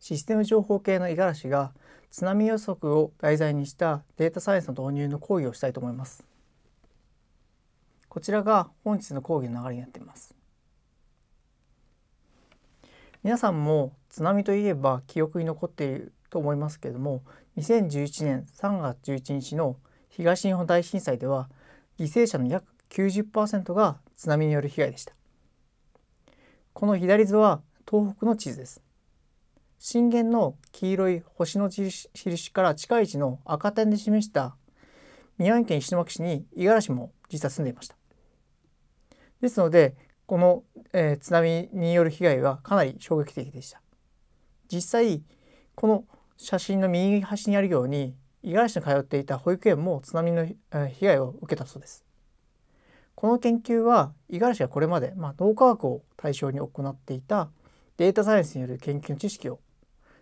システム情報系の五十嵐が津波予測を題材にしたデータサイエンスの導入の講義をしたいと思います。こちらが本日の講義の流れになっています。皆さんも津波といえば記憶に残っていると思いますけれども2011年3月11日の東日本大震災では犠牲者の約90%が津波による被害でした。この左図は東北の地図です。震源の黄色い星の印から近い位置の赤点で示した宮城県石巻市に五十嵐も実は住んでいました。ですのでこの、えー、津波による被害はかなり衝撃的でした。実際この写真の右端にあるように五十嵐の通っていた保育園も津波の、えー、被害を受けたそうです。この研究は五十嵐がこれまで、まあ、脳科学を対象に行っていたデータサイエンスによる研究の知識を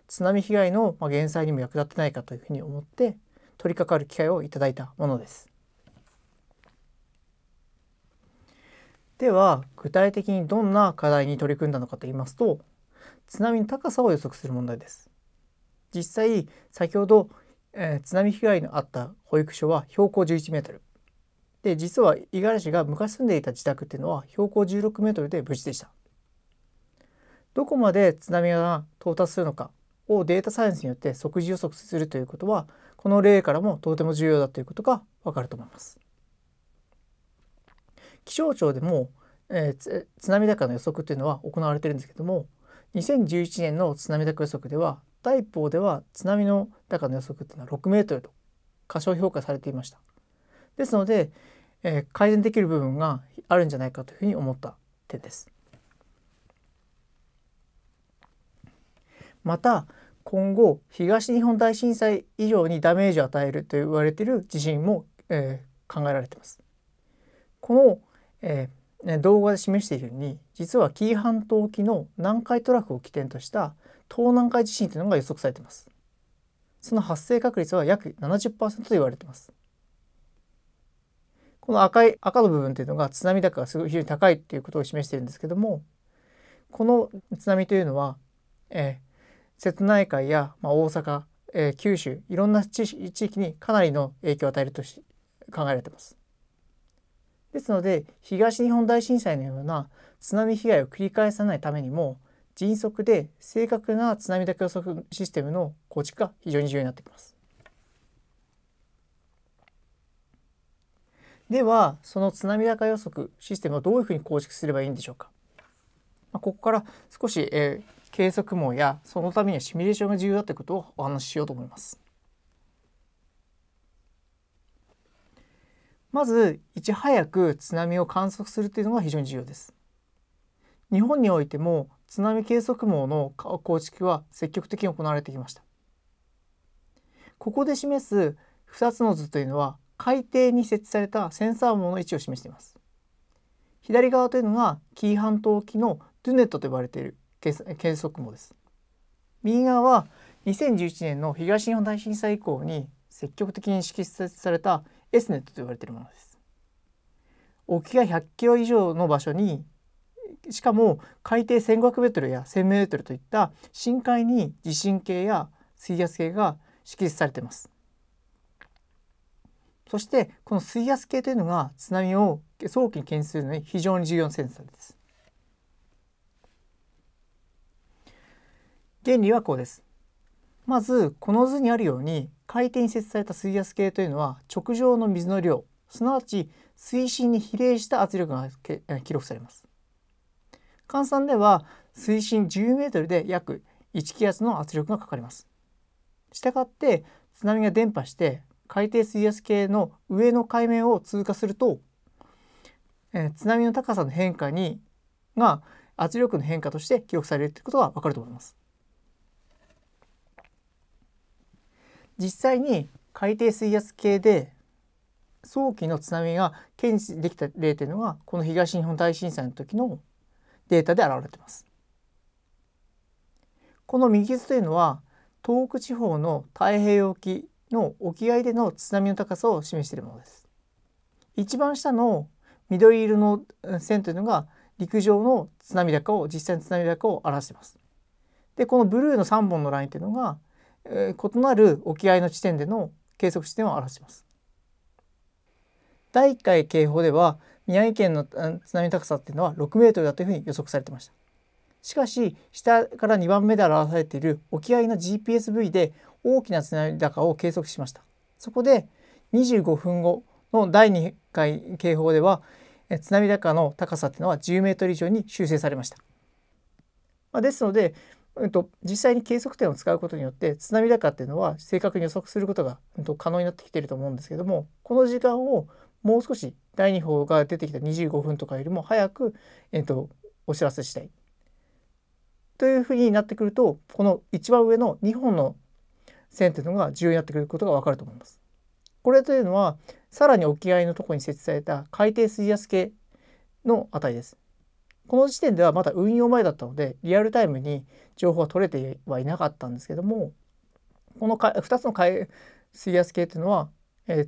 津波被害の減災にも役立てないかというふうに思って取り掛かる機会をいただいたものです。では具体的にどんな課題に取り組んだのかと言いますと津波の高さを予測する問題です。実際先ほど、えー、津波被害のあった保育所は標高11メートルで実は五十嵐が昔住んでいた自宅っていうのは標高16メートルで無事でした。どこまで津波が到達するのかをデータサイエンスによって即時予測するということはこの例からもとても重要だということがわかると思います。気象庁でも、えー、津波高の予測というのは行われてるんですけども2011年の津波高予測では第一報では津波の高の予測というのは6メートルと過小評価されていました。ですので、えー、改善できる部分があるんじゃないかというふうに思った点です。また今後東日本大震災以上にダメージを与えると言われている地震も、えー、考えられています。この、えー、動画で示しているように実は紀伊半島沖の南海トラフを起点とした東南海地震というのが予測されています。その発生確率は約70%と言われています。この赤い赤の部分というのが津波高がすごい非常に高いということを示しているんですけどもこの津波というのは、えー、瀬戸内海や、まあ、大阪、えー、九州いろんな地域にかなりの影響を与えるとし考えられています。ですので東日本大震災のような津波被害を繰り返さないためにも迅速で正確な津波高予測システムの構築が非常に重要になってきます。ではその津波高予測システムをどういうふうに構築すればいいんでしょうか、まあ、ここから少し、えー、計測網やそのためにはシミュレーションが重要だということをお話ししようと思います。まずいち早く津波を観測するというのが非常に重要です。日本においても津波計測網の構築は積極的に行われてきました。ここで示す2つの図というのは海底に設置されたセンサー網の位置を示しています。左側というのが紀伊半島沖のドゥネットと呼ばれている計測網です。右側は2011年の東日本大震災以降に積極的に敷設された S ネットと言われているものです。沖が100キロ以上の場所にしかも海底1,500メートルや1,000メートルといった深海に地震計や水圧計が敷設されています。そしてこの水圧計というのが津波を早期に検出するのに非常に重要なセンサーです。原理はこうです。まずこの図にあるように海底に設置された水圧計というのは直上の水の量すなわち水深に比例した圧力が記録されます。換算では水深1 0ルで約1気圧の圧力がかかります。したがって津波が伝播して海底水圧計の上の海面を通過すると、えー、津波の高さの変化にが圧力の変化として記録されるということがわかると思います。実際に海底水圧計で早期の津波が検知できた例というのがこの東日本大震災の時のデータで現れています。この右図というのは東北地方の太平洋沖の沖合での津波の高さを示しているものです。一番下の緑色の線というのが陸上の津波高を実際の津波高を表しています。でこのブルーの3本のラインというのがえ異なる沖合の地点での計測地点を表します。第1回警報では宮城県の津波高さっていうのは6メートルだというふうに予測されてました。しかし下から2番目で表されている沖合の GPSV で大きな津波高を計測しました。そこで25分後の第2回警報では津波高の高さっていうのは10メートル以上に修正されました。まですので、えっと、実際に計測点を使うことによって津波高っていうのは正確に予測することが、うんと、可能になってきてると思うんですけどもこの時間をもう少し第2報が出てきた25分とかよりも早く、えっと、お知らせしたい。というふうになってくるとこの一番上の2本の線というのが重要になってくることがわかると思います。これというのはさらに沖合のとこに設置された海底水圧計の値です。この時点ではまだ運用前だったのでリアルタイムに情報は取れてはいなかったんですけどもこの2つの海水圧計というのは、えー、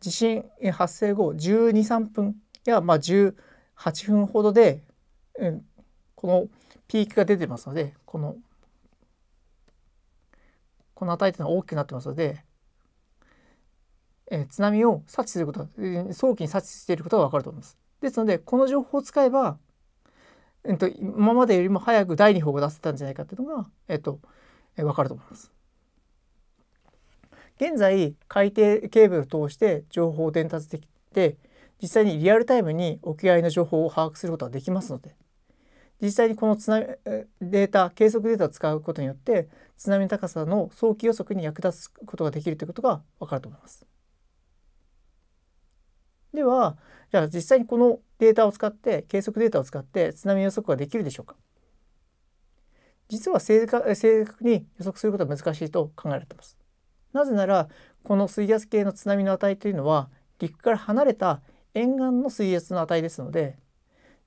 地震発生後1 2 3分や、まあ、18分ほどで、うん、このピークが出てますのでこのこの値というのは大きくなってますので、えー、津波を察知すること早期に察知していることが分かると思います。ですのでこの情報を使えばえっと、今までよりも早く第2報が出せたんじゃないかっていうのが、えっと、え分かると思います。現在海底ケーブルを通して情報を伝達できて実際にリアルタイムに沖合の情報を把握することができますので実際にこの津波データ計測データを使うことによって津波の高さの早期予測に役立つことができるということが分かると思います。ではじゃあ実際にこのデータを使って計測データを使って津波予測ができるでしょうか実は正確正確に予測することは難しいと考えられています。なぜならこの水圧計の津波の値というのは陸から離れた沿岸の水圧の値ですので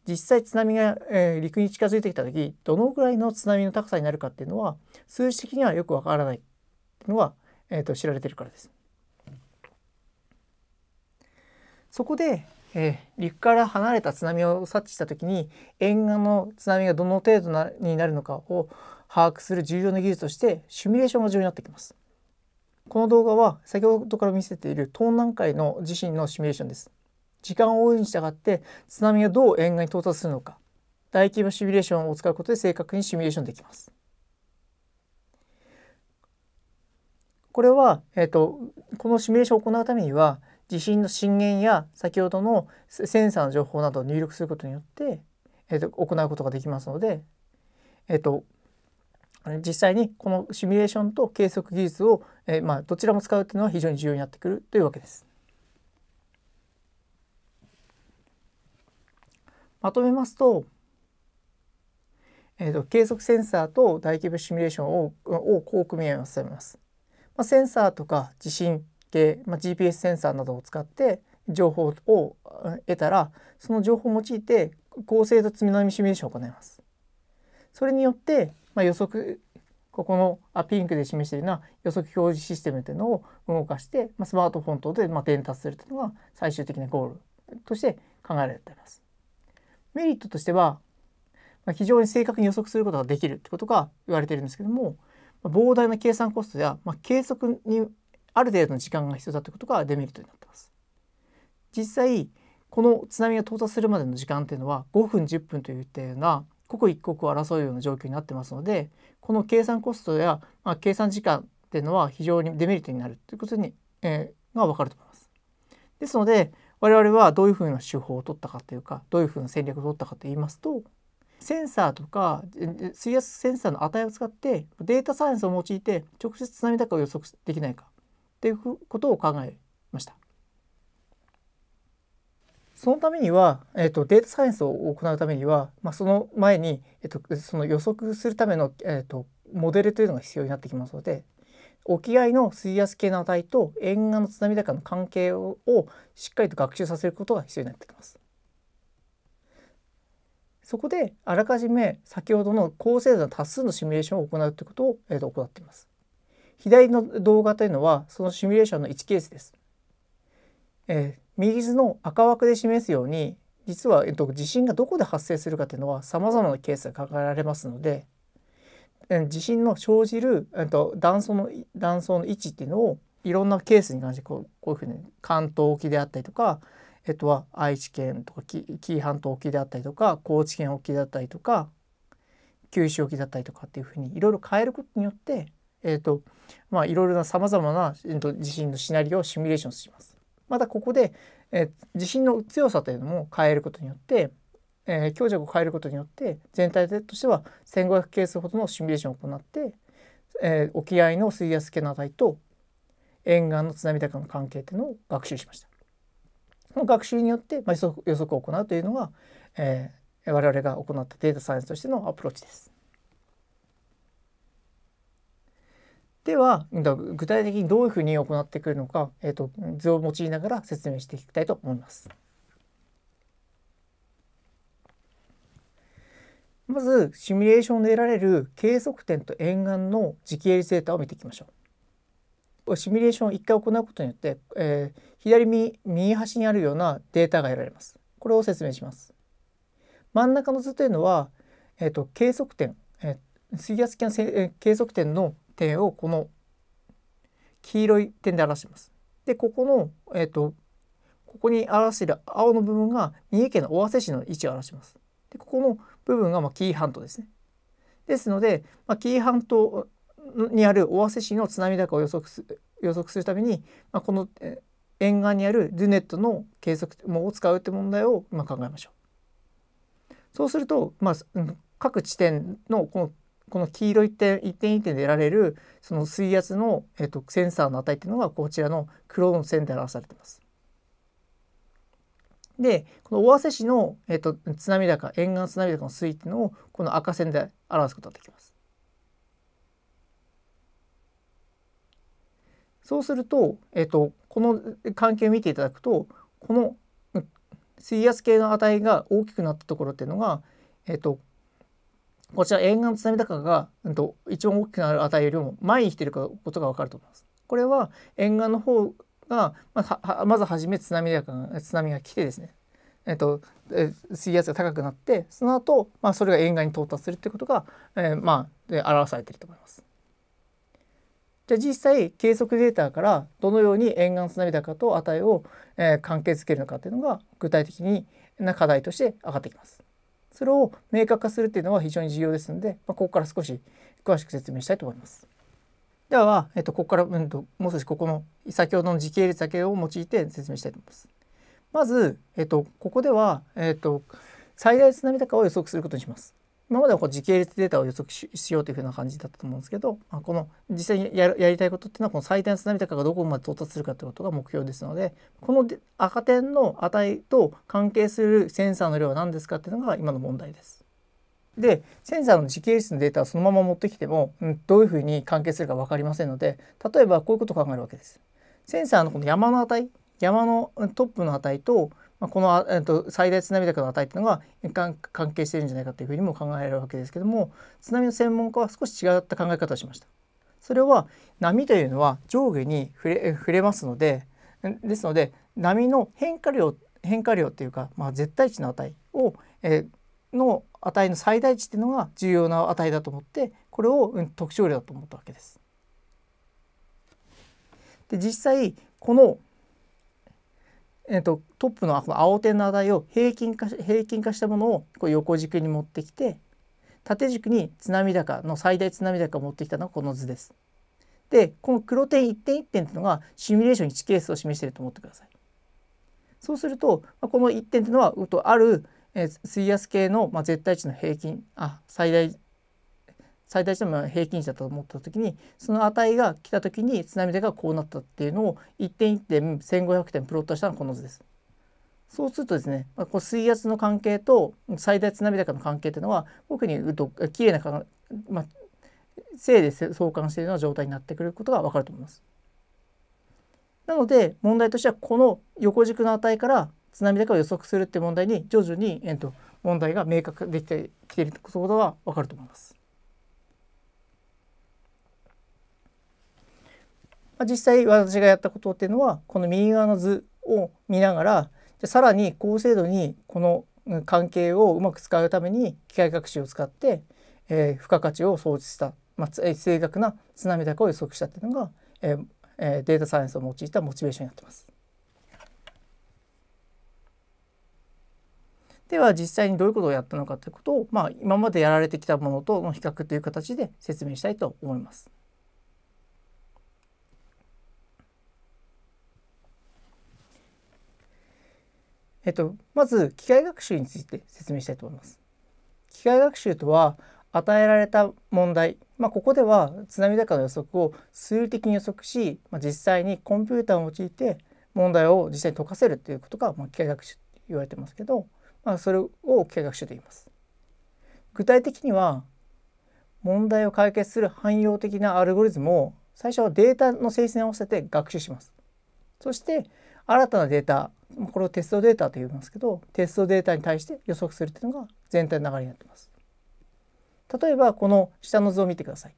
実際津波が、えー、陸に近づいてきた時どのぐらいの津波の高さになるかっていうのは数値的にはよくわからないっていうのは、えーと、と知られてるからです。そこで、えー、陸から離れた津波を察知した時に沿岸の津波がどの程度なになるのかを把握する重要な技術としてシミュレーションが重要になってきます。この動画は先ほどから見せている東南海の地震のシミュレーションです。時間を追うに従って津波がどう沿岸に到達するのか大規模シミュレーションを使うことで正確にシミュレーションできます。これは、えーと、とこのシミュレーションを行うためには地震の震源や先ほどのセンサーの情報などを入力することによって、えー、と行うことができますので、えーと、実際にこのシミュレーションと計測技術を、えー、まあ、どちらも使うというのは非常に重要になってくるというわけです。まとめますと,、えーと、計測センサーと大規模シミュレーションををこう組み合わせます。まあ、センサーとか地震計、まあ、GPS センサーなどを使って情報を得たらその情報を用いて合成と積み並みシミュレーションを行います。それによって、まあ、予測ここのあピンクで示しているような予測表示システムというのを動かして、まあ、スマートフォン等でまあ、伝達するというのが最終的なゴールとして考えられています。メリットとしては、まあ、非常に正確に予測することができるということが言われているんですけども膨大な計算コストや、まあ、計測にある程度の時間が必要だということがデメリットになってます。実際この津波が到達するまでの時間っていうのは5分10分といったような刻一刻を争うような状況になってますのでこの計算コストや、まあ、計算時間っていうのは非常にデメリットになるということに、えー、が分かると思います。ですので我々はどういうふうな手法を取ったかというかどういうふうな戦略を取ったかといいますとセンサーとか水圧センサーの値を使ってデータサイエンスを用いて直接津波高を予測できないかっていうことを考えました。そのためには、えーと、データサイエンスを行うためには、まあ、その前に、えーと、その予測するための、えーと、モデルというのが必要になってきますので沖合の水圧計の値と沿岸の津波高の関係をしっかりと学習させることが必要になってきます。そこであらかじめ先ほどの高精度な多数のシミュレーションを行うということを、えー、と行っています。左の動画というのはそのシミュレーションの1ケースです。えー、右の赤枠で示すように実は、えっと、地震がどこで発生するかというのはさまざまなケースが考えられますので、えー、地震の生じる、えっと、断層の断層の位置っていうのをいろんなケースに関してこうこういうふうに関東沖であったりとか、えっと、は愛知県とか紀伊半島沖であったりとか高知県沖であったりとか九州沖だったりとかっていうふうにいろいろ変えることによってえっ、ー、と、まあ、いろいろなさまざまな、えと、地震のシナリオをシミュレーションします。またここで、えー、地震の強さというのも変えることによって、えー、強弱を変えることによって全体としては1,500ケースほどのシミュレーションを行って、えー、沖合の水圧計の値と沿岸の津波高の関係というのを学習しました。この学習によって、まあ、予測を行うというのが、えー、我々が行ったデータサイエンスとしてのアプローチです。では具体的にどういうふうに行ってくるのか、えーと、図を用いながら説明していきたいと思います。まずシミュレーションで得られる計測点と沿岸の時系列データを見ていきましょう。シミュレーションを1回行うことによって、えー、左右右端にあるようなデータが得られます。これを説明します。真ん中の図というのは、えーと、計測点、えー、水圧計の計測点の点をこの黄色い点で表します。でここの、えーと、ここに表している青の部分が三重県の尾鷲市の位置を表します。でここの部分が、まあ、紀伊半島ですね。ですので、まあ、紀伊半島にある尾鷲市の津波高を予測す予測するために、まあ、この、え沿岸にあるドゥネットの計測を使うって問題を、まあ、考えましょう。そうすると、まあ、各地点のこのこの黄色い点一点一点で得られるその水圧の、えっと、センサーの値っていうのがこちらの黒の線で表されています。でこの尾鷲市の、えっと、津波高沿岸津波高の水位っていうのをこの赤線で表すことができます。そうすると,、えっと、この関係を見ていただくとこの水圧計の値が大きくなったところっていうのが、えっとこちら沿岸の津波高が、うん、と一番大きくなる値よりも前に来ていることがわかると思います。これは沿岸の方がまあ、まず初め津波高が津波が来てですね、えっと、水圧が高くなってその後、まあそれが沿岸に到達するということが、えー、まあで表されていると思います。じゃあ実際計測データからどのように沿岸津波高と値を、えー、関係づけるのかというのが具体的な課題として上がってきます。それを明確化するっていうのは非常に重要ですので、まあ、ここから少し詳しく説明したいと思います。では、えっと、ここから、うんと、もう少しここの先ほどの時系列だけを用いて説明したいと思います。まず、えっと、ここでは、えっと、最大津波高を予測することにします。今まではこう時系列データを予測しようというふうな感じだったと思うんですけど、まあ、この実際にややりたいことっていうのはこの最大津波高がどこまで到達するかということが目標ですのでこの赤点の値と関係するセンサーの量は何ですかっていうのが今の問題です。でセンサーの時系列のデータをそのまま持ってきても、うん、どういうふうに関係するか分かりませんので例えばこういうことを考えるわけです。センサーのこの山の値山のトップの値とまあ、この、えっと、最大津波高の値っていうのが関係しているんじゃないかというふうにも考えられるわけですけども津波の専門家は少し違った考え方をしました。それは波というのは上下に触れ触れますのでですので波の変化量変化量というか、まあ、絶対値の値を、えの値の最大値っていうのが重要な値だと思ってこれを、うん、特徴量だと思ったわけです。で実際このえーと、トップのこの青点の値を平均化平均化したものをこう横軸に持ってきて縦軸に津波高の最大津波高を持ってきたのがこの図です。でこの黒点1点1点っていうのがシミュレーション1ケースを示していると思ってください。そうするとこの1点っていうのはある水圧系の絶対値の平均あ最大最大しても平均値だと思った時にその値が来た時に津波でがこうなったっていうのを一点一点1500点プロットしたのがこの図です。そうするとですね、こう水圧の関係と最大津波高の関係というのは僕に言うと綺麗な、まあ、正で相関しているような状態になってくることが分かると思います。なので問題としてはこの横軸の値から津波高を予測するって問題に徐々に、えっと、問題が明確できてきていることが分かると思います。まあ、実際私がやったことっていうのはこの右側の図を見ながらじさらに高精度にこの関係をうまく使うために機械学習を使って、えー、付加価値を創出した、まあ、正確な津波高を予測したっていうのが、ええー、データサイエンスを用いたモチベーションになってます。では実際にどういうことをやったのかということを、まあ、今までやられてきたものとの比較という形で説明したいと思います。えっと、まず機械学習について説明したいと思います。機械学習とは与えられた問題、まあ、ここでは津波高の予測を数理的に予測し、まあ、実際にコンピューターを用いて問題を実際に解かせるということが、まあ、機械学習と言われてますけど、まあ、それを機械学習と言います。具体的には問題を解決する汎用的なアルゴリズムを最初はデータの生成に合わせて学習します。そして新たなデータこれをテストデータと呼びますけどテストデータに対して予測するというのが全体の流れになっています。例えばこの下の図を見てください。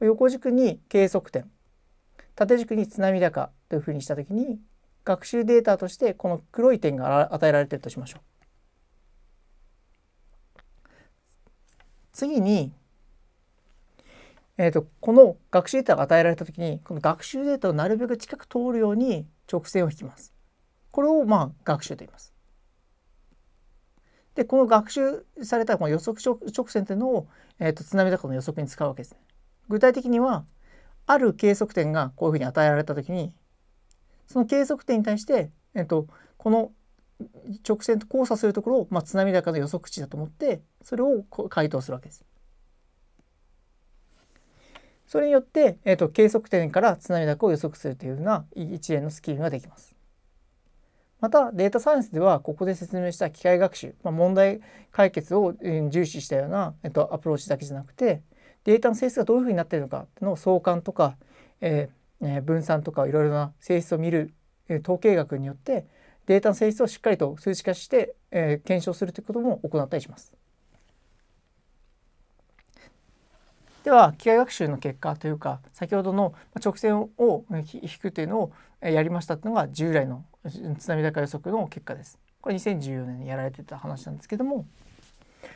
横軸に計測点縦軸に津波高というふうにした時に学習データとしてこの黒い点が与えられているとしましょう。次に、えーと、この学習データが与えられた時にこの学習データをなるべく近く通るように直線を引きます。これをまあ学習と言います。でこの学習されたこの予測直線というのを、えーと、津波高の予測に使うわけですね。具体的にはある計測点がこういうふうに与えられた時にその計測点に対して、えーと、この直線と交差するところを、まあ、津波高の予測値だと思ってそれを回答するわけです。それによって、えーと、と計測点から津波高を予測するというような一連のスキームができます。またデータサイエンスではここで説明した機械学習、まあ、問題解決を重視したような、えっと、アプローチだけじゃなくてデータの性質がどういうふうになっているのかの相関とか、えー、分散とかいろいろな性質を見る統計学によってデータの性質をしっかりと数値化して、えー、検証するということも行ったりします。では機械学習の結果というか先ほどの直線を引くというのをやりましたというのが従来の津波高予測の結果です。これ2014年にやられてた話なんですけども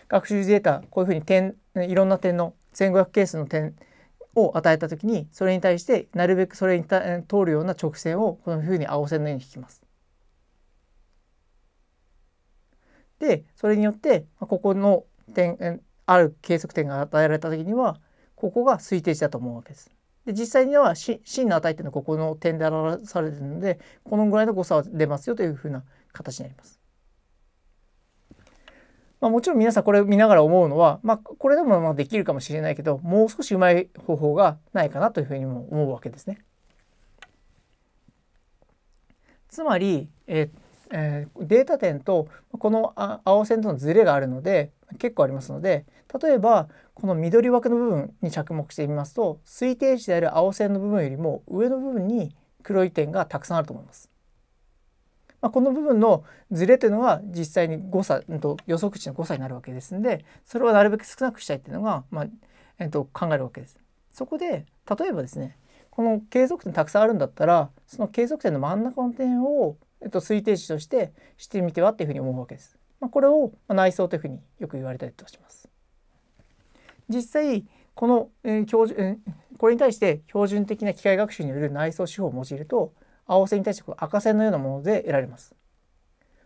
学習データこういうふうに点いろんな点の1500ケースの点を与えた時にそれに対してなるべくそれに通るような直線をこのふうに青線のように引きます。でそれによってここの点ある計測点が与えられた時にはここが推定値だと思うわけです。で実際には真の値っていうのはここの点で表されてるのでこのぐらいの誤差は出ますよというふうな形になります。まあ、もちろん皆さんこれ見ながら思うのは、まあ、これでもまできるかもしれないけどもう少しうまい方法がないかなというふうにも思うわけですね。つまり、えー、えー、データ点とこの青線とのズレがあるので結構ありますので例えばこの緑枠の部分に着目してみますと推定値である青線の部分よりも上の部分に黒い点がたくさんあると思います。まあ、この部分のズレというのは実際に誤差、えっと、予測値の誤差になるわけですのでそれはなるべく少なくしたいっていうのが、まあえっと、考えるわけです。そこで例えばですねこの継続点たくさんあるんだったらその継続点の真ん中の点をえっと、推定値としてしてみてはっていうふうに思うわけです。まあ、これをまあ、内装というふうによく言われたりとします。実際この、えー、標準、えー、これに対して標準的な機械学習による内装手法を用いると青線に対してこの赤線のようなもので得られます。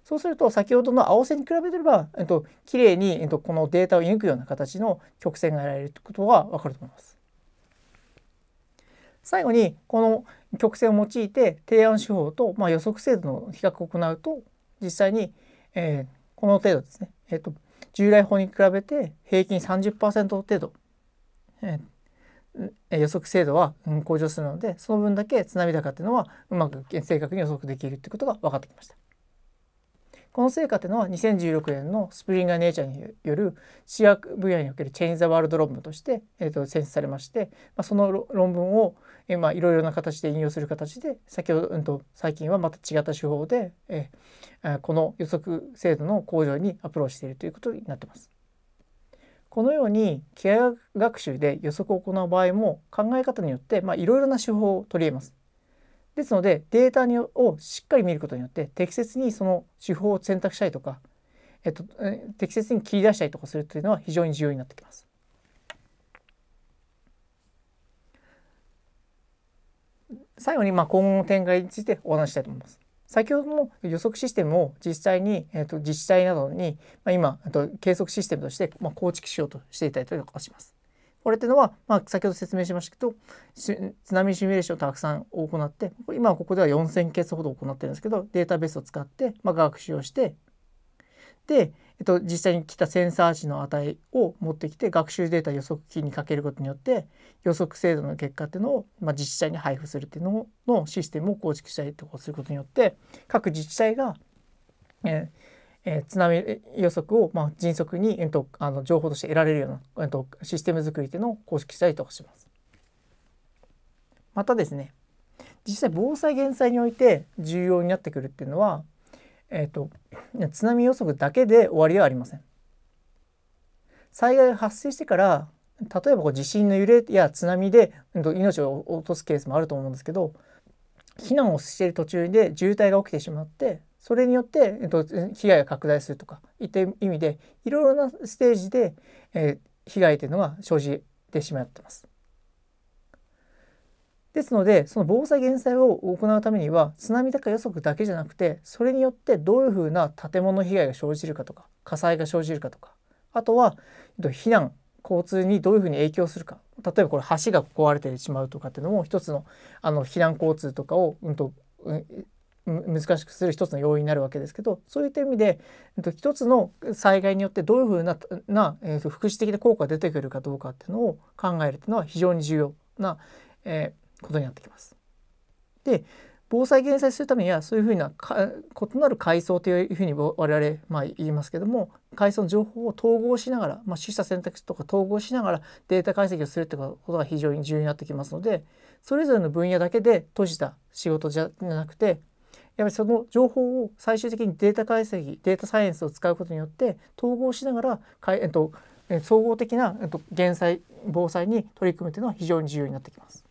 そうすると先ほどの青線に比べれば、えっと、きれいに、えっと、このデータを射抜くような形の曲線が得られるといことがわかると思います。最後にこの曲線を用いて提案手法と、まあ、予測精度の比較を行うと実際に、えー、この程度ですね、えーと、従来法に比べて平均30%程度、えー、予測精度は向上するのでその分だけ津波高っていうのはうまく正確に予測できるってことが分かってきました。この成果というのは2016年のスプリンガー・ネイチャーによる試薬分野におけるチェンジ・ザ・ワールド論文として、えー、と選出されまして、まあ、その論文を、えまあ、いろいろな形で引用する形で先ほど、うん、と最近はまた違った手法で、えー、この予測精度の向上にアプローチしているということになってます。このように機械学習で予測を行う場合も考え方によっていろいろな手法を取り入れます。ですのでデータにをしっかり見ることによって適切にその手法を選択したりとか、えっと、適切に切り出したりとかするというのは非常に重要になってきます。最後にまあ今後の展開についてお話したいと思います。先ほども予測システムを実際に、えー、と自治体などに、まあ、今、えー、と計測システムとして、まあ、構築しようとしていたりとかします。これっていうのは、まあ、先ほど説明しましたけど津波シミュレーションをたくさん行って今はここでは4,000ケースほど行ってるんですけどデータベースを使って、まあ、学習をしてで、えっと、実際に来たセンサー値の値を持ってきて学習データ予測器にかけることによって予測精度の結果っていうのを、まあ、自治体に配布するっていうののシステムを構築したりとかすることによって各自治体が、えー、えー、津波予測を、まあ、迅速に、えー、とあの情報として得られるような、えー、とシステム作りというのを構築したりとかします。またですね実際防災減災において重要になってくるっていうのは、えーと、津波予測だけで終わりはありません。災害が発生してから例えばこう地震の揺れや津波で、えー、と命を落とすケースもあると思うんですけど避難をしている途中で渋滞が起きてしまってそれによって、えっと、被害が拡大するとかいった意味でいろいろなステージで、えー、被害というのが生じてしまっています。ですのでその防災減災を行うためには津波高予測だけじゃなくてそれによってどういうふうな建物被害が生じるかとか火災が生じるかとかあとはえっと、避難交通にどういうふうに影響するか例えばこれ橋が壊れてしまうとかっていうのも一つのあの避難交通とかを、うんと、難しくする一つの要因になるわけですけどそういった意味で、一つの災害によってどういうふうなな、えー、と福祉的な効果が出てくるかどうかっていうのを考えるっていうのは非常に重要な、えー、ことになってきます。で防災・減災するためにはそういうふうな異なる階層というふうに我々、まあ、言いますけども階層の情報を統合しながら、まあ、取捨選択肢とか統合しながらデータ解析をするってことが非常に重要になってきますのでそれぞれの分野だけで閉じた仕事じゃなくてやはりその情報を最終的にデータ解析データサイエンスを使うことによって統合しながらかい、えっと、総合的な、えっと、減災防災に取り組むというのは非常に重要になってきます。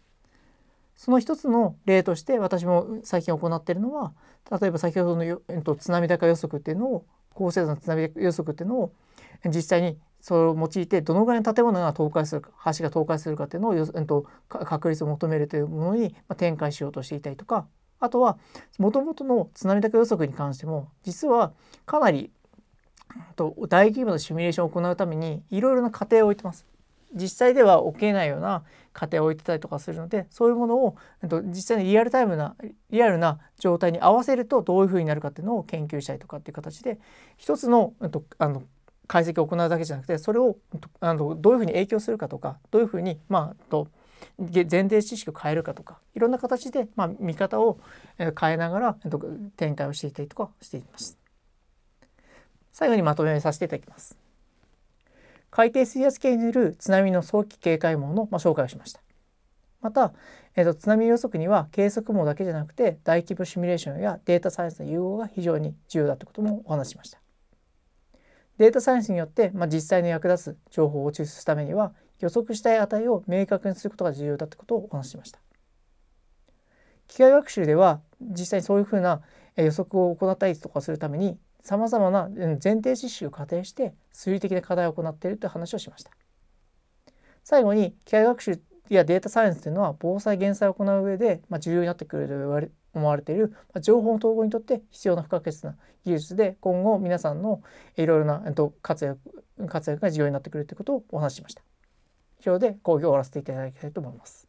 その一つの例として私も最近行っているのは例えば先ほどの、えっと、津波高予測っていうのを高精度の津波予測っていうのを実際にそれを用いてどのぐらいの建物が倒壊するか橋が倒壊するかっていうのを、えっと、確率を求めるというものに展開しようとしていたりとかあとはもともとの津波高予測に関しても実はかなり大規模なシミュレーションを行うためにいろいろな過程を置いてます。実際では起きないような過程を置いてたりとかするのでそういうものを実際にリアルタイムなリアルな状態に合わせるとどういうふうになるかっていうのを研究したりとかっていう形で一つのあの解析を行うだけじゃなくてそれをあのどういうふうに影響するかとかどういうふうにまあと前提知識を変えるかとかいろんな形で、まあ、見方を変えながら展開をしていたりとかしています。最後にまとめさせていただきます。海底水圧計による津波の早期警戒網の、まあ、紹介をしました。また、えっと、と津波予測には計測網だけじゃなくて大規模シミュレーションやデータサイエンスの融合が非常に重要だということもお話ししました。データサイエンスによって、まあ、実際に役立つ情報を抽出するためには予測したい値を明確にすることが重要だってことをお話ししました。機械学習では実際にそういうふうな予測を行ったりとかするためにさまざまな前提実習を仮定して数理的な課題を行っているという話をしました。最後に機械学習やデータサイエンスというのは防災減災を行う上で重要になってくると思われている情報の統合にとって必要な不可欠な技術で今後皆さんのいろいろな活躍活躍が重要になってくるということをお話ししました。表で講義を終わらせていただきたいと思います。